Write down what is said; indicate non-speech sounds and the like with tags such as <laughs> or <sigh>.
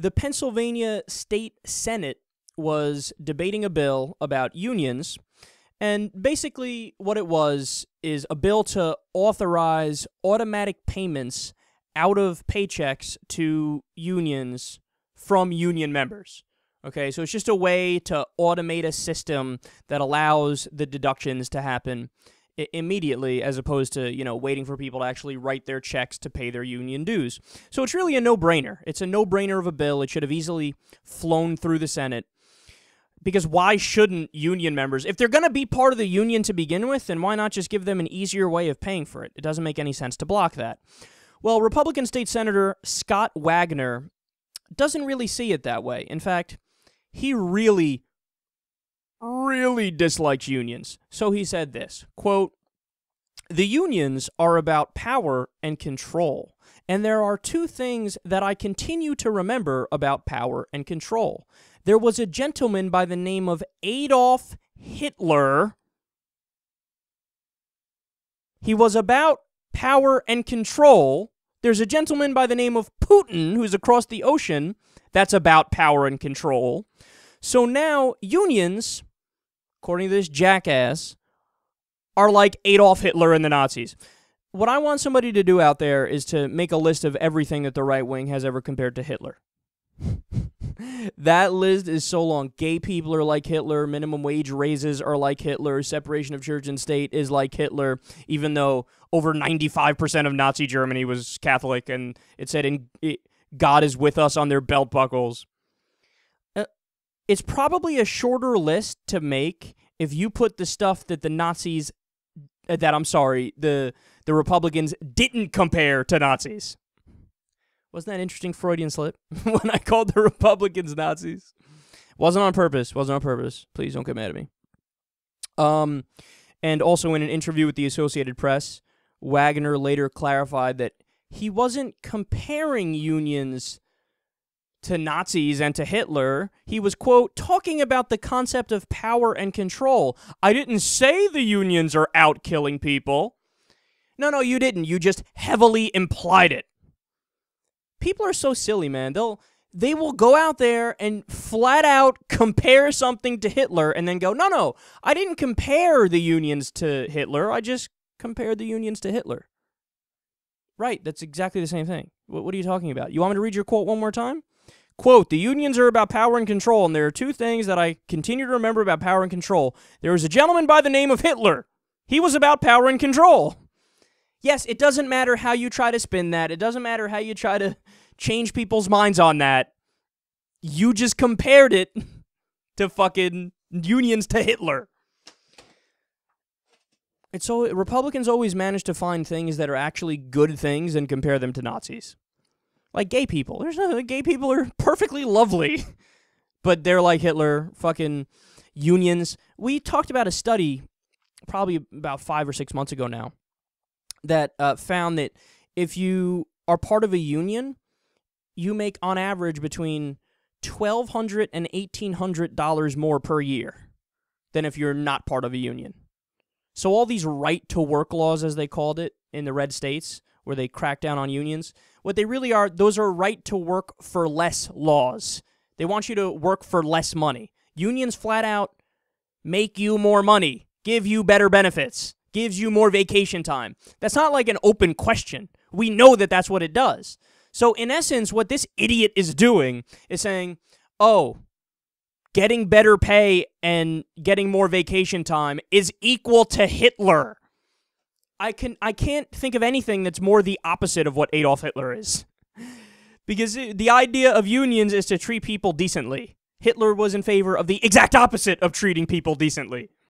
The Pennsylvania State Senate was debating a bill about unions. And basically, what it was is a bill to authorize automatic payments out of paychecks to unions from union members. Okay, so it's just a way to automate a system that allows the deductions to happen immediately as opposed to, you know, waiting for people to actually write their checks to pay their union dues. So it's really a no-brainer. It's a no-brainer of a bill. It should have easily flown through the Senate. Because why shouldn't union members, if they're going to be part of the union to begin with, then why not just give them an easier way of paying for it? It doesn't make any sense to block that. Well, Republican State Senator Scott Wagner doesn't really see it that way. In fact, he really, really dislikes unions. So he said this quote, the unions are about power and control. And there are two things that I continue to remember about power and control. There was a gentleman by the name of Adolf Hitler. He was about power and control. There's a gentleman by the name of Putin who's across the ocean that's about power and control. So now unions, according to this jackass, are like Adolf Hitler and the Nazis. What I want somebody to do out there is to make a list of everything that the right wing has ever compared to Hitler. <laughs> that list is so long. Gay people are like Hitler. Minimum wage raises are like Hitler. Separation of church and state is like Hitler, even though over 95% of Nazi Germany was Catholic and it said, in, it, God is with us on their belt buckles. Uh, it's probably a shorter list to make if you put the stuff that the Nazis uh, that I'm sorry, the the Republicans didn't compare to Nazis. Wasn't that an interesting Freudian slip <laughs> when I called the Republicans Nazis? Wasn't on purpose. Wasn't on purpose. Please don't get mad at me. Um, and also in an interview with the Associated Press, Wagner later clarified that he wasn't comparing unions to Nazis and to Hitler, he was, quote, talking about the concept of power and control. I didn't say the unions are out killing people. No, no, you didn't. You just heavily implied it. People are so silly, man. They'll they will go out there and flat out compare something to Hitler and then go, "No, no. I didn't compare the unions to Hitler. I just compared the unions to Hitler." Right, that's exactly the same thing. What, what are you talking about? You want me to read your quote one more time? Quote, the unions are about power and control, and there are two things that I continue to remember about power and control. There was a gentleman by the name of Hitler. He was about power and control. Yes, it doesn't matter how you try to spin that. It doesn't matter how you try to change people's minds on that. You just compared it <laughs> to fucking unions to Hitler. It's so Republicans always manage to find things that are actually good things and compare them to Nazis. Like gay people. There's nothing. Gay people are <laughs> perfectly lovely. but they're like Hitler, fucking unions. We talked about a study probably about five or six months ago now that uh, found that if you are part of a union, you make on average between $1,200 and $1,800 more per year than if you're not part of a union. So all these right to work laws, as they called it in the red states, where they crack down on unions. What they really are, those are right to work for less laws. They want you to work for less money. Unions flat out make you more money, give you better benefits, gives you more vacation time. That's not like an open question. We know that that's what it does. So, in essence, what this idiot is doing is saying, oh, getting better pay and getting more vacation time is equal to Hitler. I can I can't think of anything that's more the opposite of what Adolf Hitler is. because the idea of unions is to treat people decently. Hitler was in favor of the exact opposite of treating people decently.